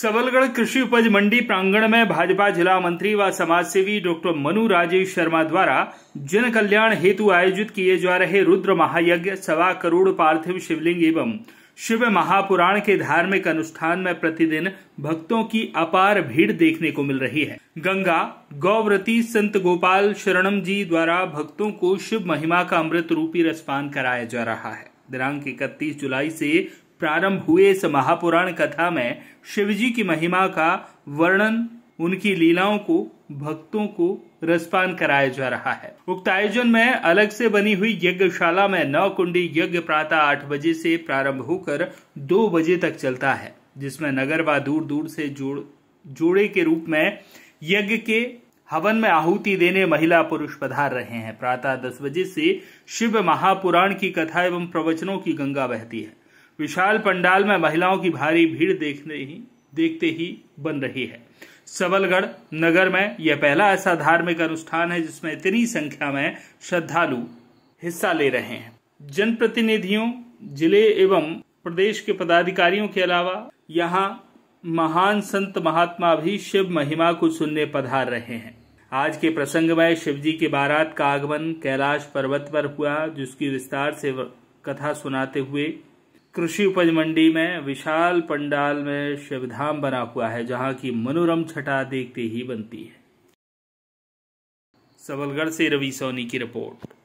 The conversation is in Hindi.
सबलगढ़ कृषि उपज मंडी प्रांगण में भाजपा जिला मंत्री व समाजसेवी डॉक्टर मनु राजेश शर्मा द्वारा जन कल्याण हेतु आयोजित किए जा रहे रुद्र महायज्ञ सवा करोड़ पार्थिव शिवलिंग एवं शिव महापुराण के धार्मिक अनुष्ठान में प्रतिदिन भक्तों की अपार भीड़ देखने को मिल रही है गंगा गौव्रती संत गोपाल शरणम जी द्वारा भक्तों को शिव महिमा का अमृत रूपी रसपान कराया जा रहा है दिनांक इकतीस जुलाई से प्रारंभ हुए इस महापुराण कथा में शिवजी की महिमा का वर्णन उनकी लीलाओं को भक्तों को रसपान कराया जा रहा है उक्त आयोजन में अलग से बनी हुई यज्ञशाला में नौ कुंडी यज्ञ प्रातः आठ बजे से प्रारंभ होकर दो बजे तक चलता है जिसमें नगर व दूर दूर से जोड़ जोड़े के रूप में यज्ञ के हवन में आहुति देने महिला पुरुष पधार रहे हैं प्रातः दस बजे से शिव महापुराण की कथा एवं प्रवचनों की गंगा बहती है विशाल पंडाल में महिलाओं की भारी भीड़ देखने ही देखते ही बन रही है सबलगढ़ नगर में यह पहला ऐसा धार्मिक अनुष्ठान है जिसमें इतनी संख्या में श्रद्धालु हिस्सा ले रहे हैं जनप्रतिनिधियों जिले एवं प्रदेश के पदाधिकारियों के अलावा यहाँ महान संत महात्मा भी शिव महिमा को सुनने पधार रहे हैं आज के प्रसंग में शिवजी के बारात का आगमन कैलाश पर्वत पर हुआ जिसकी विस्तार से कथा सुनाते हुए कृषि उपज मंडी में विशाल पंडाल में शिवधाम बना हुआ है जहां की मनोरम छटा देखते ही बनती है सबलगढ़ से रवि सोनी की रिपोर्ट